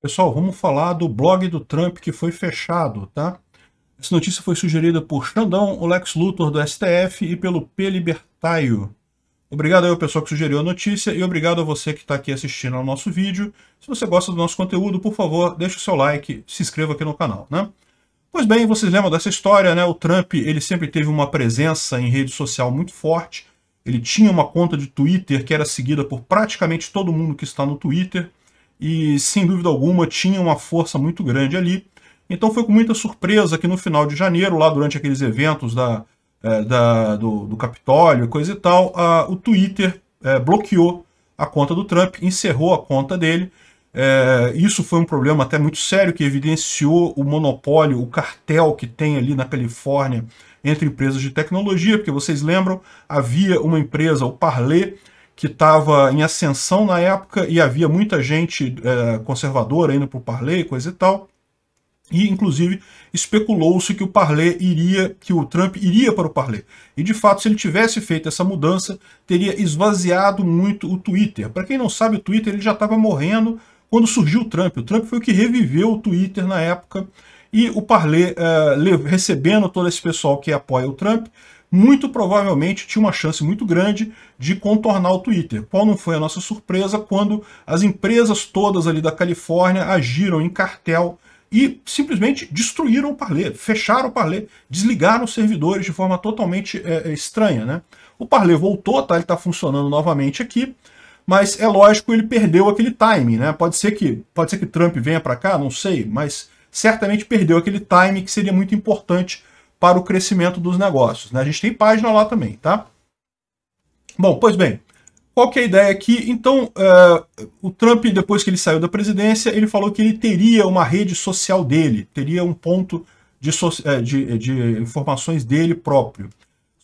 Pessoal, vamos falar do blog do Trump que foi fechado, tá? Essa notícia foi sugerida por Xandão, o Lex Luthor do STF e pelo P Libertaio. Obrigado ao pessoal que sugeriu a notícia e obrigado a você que está aqui assistindo ao nosso vídeo. Se você gosta do nosso conteúdo, por favor, deixe o seu like, se inscreva aqui no canal, né? Pois bem, vocês lembram dessa história, né? O Trump, ele sempre teve uma presença em rede social muito forte. Ele tinha uma conta de Twitter que era seguida por praticamente todo mundo que está no Twitter e, sem dúvida alguma, tinha uma força muito grande ali. Então foi com muita surpresa que no final de janeiro, lá durante aqueles eventos da, é, da do, do Capitólio e coisa e tal, a, o Twitter é, bloqueou a conta do Trump, encerrou a conta dele. É, isso foi um problema até muito sério que evidenciou o monopólio, o cartel que tem ali na Califórnia entre empresas de tecnologia, porque vocês lembram, havia uma empresa, o Parler, que estava em ascensão na época e havia muita gente é, conservadora indo para o Parley, coisa e tal. E, inclusive, especulou-se que o Parley iria, que o Trump iria para o Parley. E, de fato, se ele tivesse feito essa mudança, teria esvaziado muito o Twitter. Para quem não sabe, o Twitter ele já estava morrendo quando surgiu o Trump. O Trump foi o que reviveu o Twitter na época. E o Parley, é, recebendo todo esse pessoal que apoia o Trump, muito provavelmente tinha uma chance muito grande de contornar o Twitter. Qual não foi a nossa surpresa quando as empresas todas ali da Califórnia agiram em cartel e simplesmente destruíram o Parler, fecharam o Parler, desligaram os servidores de forma totalmente é, é estranha. Né? O Parler voltou, tá? ele está funcionando novamente aqui, mas é lógico ele perdeu aquele timing, né? Pode ser que, pode ser que Trump venha para cá, não sei, mas certamente perdeu aquele timing que seria muito importante para o crescimento dos negócios. Né? A gente tem página lá também, tá? Bom, pois bem, qual que é a ideia aqui? Então, uh, o Trump, depois que ele saiu da presidência, ele falou que ele teria uma rede social dele, teria um ponto de, so eh, de, de informações dele próprio.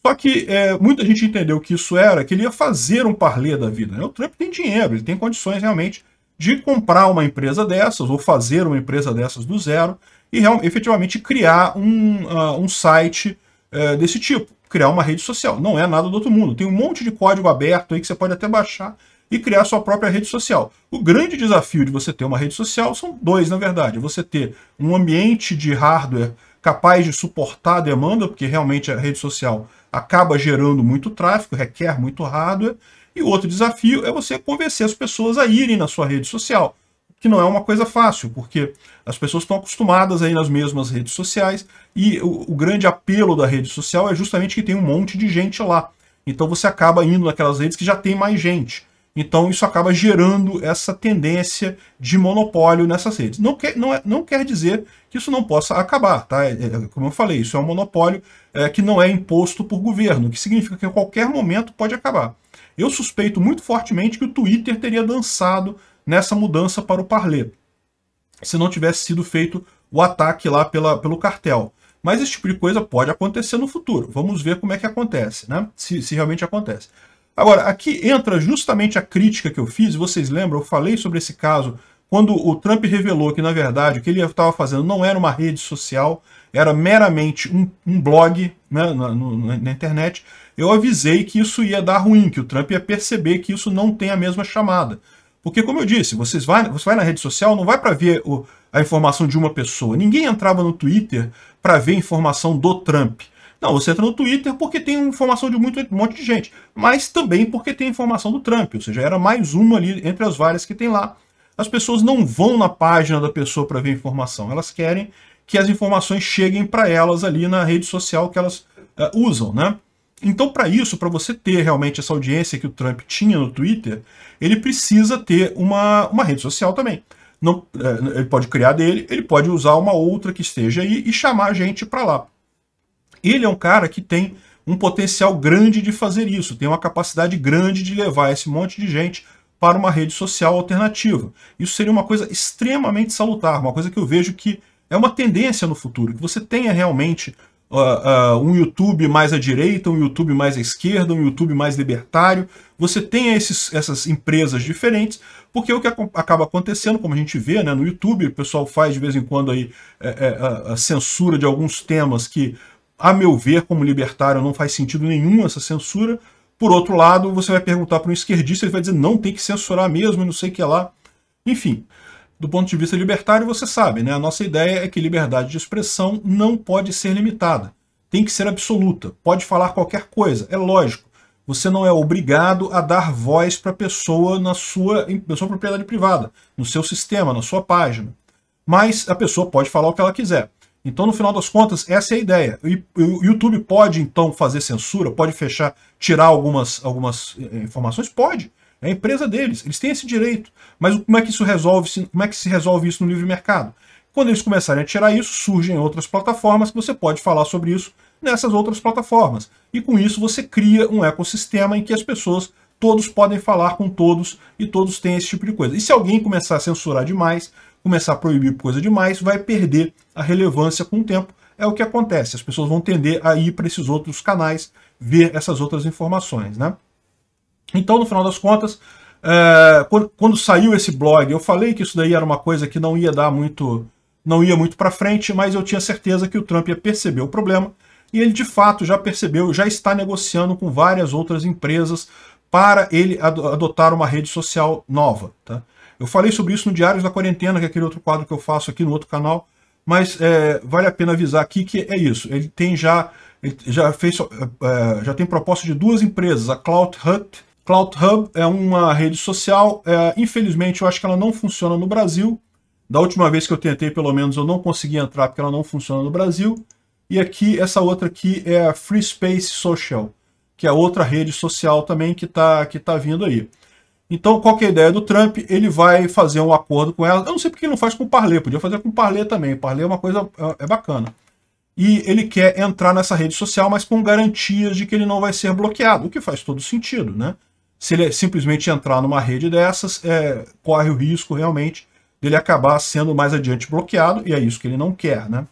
Só que é, muita gente entendeu que isso era, que ele ia fazer um parlê da vida. Né? O Trump tem dinheiro, ele tem condições realmente de comprar uma empresa dessas ou fazer uma empresa dessas do zero e efetivamente criar um, uh, um site uh, desse tipo, criar uma rede social. Não é nada do outro mundo. Tem um monte de código aberto aí que você pode até baixar e criar sua própria rede social. O grande desafio de você ter uma rede social são dois, na verdade. Você ter um ambiente de hardware capaz de suportar a demanda, porque realmente a rede social acaba gerando muito tráfego, requer muito hardware, e o outro desafio é você convencer as pessoas a irem na sua rede social, que não é uma coisa fácil, porque as pessoas estão acostumadas aí nas mesmas redes sociais e o, o grande apelo da rede social é justamente que tem um monte de gente lá. Então você acaba indo naquelas redes que já tem mais gente. Então isso acaba gerando essa tendência de monopólio nessas redes. Não quer, não, é, não quer dizer que isso não possa acabar, tá? É, é como eu falei, isso é um monopólio é, que não é imposto por governo, o que significa que a qualquer momento pode acabar. Eu suspeito muito fortemente que o Twitter teria dançado nessa mudança para o Parler, se não tivesse sido feito o ataque lá pela, pelo cartel. Mas esse tipo de coisa pode acontecer no futuro. Vamos ver como é que acontece, né? Se, se realmente acontece. Agora, aqui entra justamente a crítica que eu fiz, vocês lembram, eu falei sobre esse caso quando o Trump revelou que, na verdade, o que ele estava fazendo não era uma rede social, era meramente um, um blog né, na, na, internet, eu avisei que isso ia dar ruim, que o Trump ia perceber que isso não tem a mesma chamada. Porque, como eu disse, vocês vai, você vai na rede social, não vai para ver o, a informação de uma pessoa. Ninguém entrava no Twitter para ver informação do Trump. Não, você entra no Twitter porque tem informação de muito, um monte de gente, mas também porque tem informação do Trump, ou seja, era mais uma ali entre as várias que tem lá. As pessoas não vão na página da pessoa para ver informação, elas querem que as informações cheguem para elas ali na rede social que elas uh, usam, né? Então, para isso, para você ter realmente essa audiência que o Trump tinha no Twitter, ele precisa ter uma, uma rede social também. Não, eh, ele pode criar dele, ele pode usar uma outra que esteja aí e chamar a gente para lá. Ele é um cara que tem um potencial grande de fazer isso, tem uma capacidade grande de levar esse monte de gente para uma rede social alternativa. Isso seria uma coisa extremamente salutar, uma coisa que eu vejo que é uma tendência no futuro, que você tenha realmente uh, uh, um YouTube mais à direita, um YouTube mais à esquerda, um YouTube mais libertário, você tenha esses, essas empresas diferentes, porque é o que acaba acontecendo, como a gente vê né, no YouTube, o pessoal faz de vez em quando aí, é, é, a censura de alguns temas que a meu ver, como libertário, não faz sentido nenhum essa censura. Por outro lado, você vai perguntar para um esquerdista, ele vai dizer não, tem que censurar mesmo, não sei o que lá. Enfim, do ponto de vista libertário, você sabe, né? A nossa ideia é que liberdade de expressão não pode ser limitada. Tem que ser absoluta. Pode falar qualquer coisa, é lógico. Você não é obrigado a dar voz para a pessoa na sua, na sua propriedade privada, no seu sistema, na sua página. Mas a pessoa pode falar o que ela quiser. Então, no final das contas, essa é a ideia. O YouTube pode, então, fazer censura, pode fechar, tirar algumas, algumas eh, informações? Pode. É a empresa deles, eles têm esse direito. Mas como é que isso resolve? Como é que se resolve isso no livre mercado? Quando eles começarem a tirar isso, surgem outras plataformas que você pode falar sobre isso nessas outras plataformas. E com isso você cria um ecossistema em que as pessoas todos podem falar com todos e todos têm esse tipo de coisa. E se alguém começar a censurar demais, começar a proibir coisa demais, vai perder a relevância com o tempo. É o que acontece, as pessoas vão tender a ir para esses outros canais, ver essas outras informações. Né? Então, no final das contas, é, quando, quando, saiu esse blog, eu falei que isso daí era uma coisa que não ia dar muito, não ia muito para frente, mas eu tinha certeza que o Trump ia perceber o problema, e ele de fato já percebeu, já está negociando com várias outras empresas para ele adotar uma rede social nova. Tá? Eu falei sobre isso no Diários da Quarentena, que é aquele outro quadro que eu faço aqui no outro canal, mas é, vale a pena avisar aqui que é isso. Ele tem já, ele já fez, é, é, já tem proposta de duas empresas, a Cloud Hut. Cloud Hub é uma rede social, é, infelizmente eu acho que ela não funciona no Brasil. Da última vez que eu tentei, pelo menos, eu não consegui entrar porque ela não funciona no Brasil. E aqui, essa outra aqui é a Free Space Social, que é outra rede social também que está que tá vindo aí. Então, qual é a ideia do Trump? Ele vai fazer um acordo com ela. Eu não sei porque ele não faz com o Parler, podia fazer com o Parler também. Parler é uma coisa é, é bacana. E ele quer entrar nessa rede social, mas com garantias de que ele não vai ser bloqueado, o que faz todo sentido, né? Se ele simplesmente entrar numa rede dessas, é, corre o risco realmente dele acabar sendo mais adiante bloqueado, e é isso que ele não quer, né?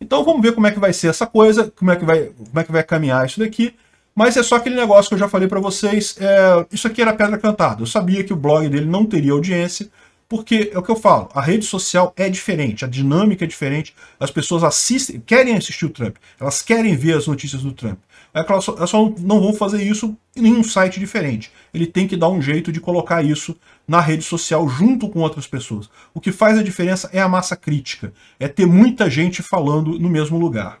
Então vamos ver como é que vai ser essa coisa, como é que vai, como é que vai caminhar isso daqui. Mas é só aquele negócio que eu já falei para vocês, é, isso aqui era pedra cantada. Eu sabia que o blog dele não teria audiência, porque é o que eu falo, a rede social é diferente, a dinâmica é diferente, as pessoas assistem, querem assistir o Trump, elas querem ver as notícias do Trump. Elas é só, elas só não vão fazer isso em nenhum site diferente. Ele tem que dar um jeito de colocar isso na rede social junto com outras pessoas. O que faz a diferença é a massa crítica, é ter muita gente falando no mesmo lugar.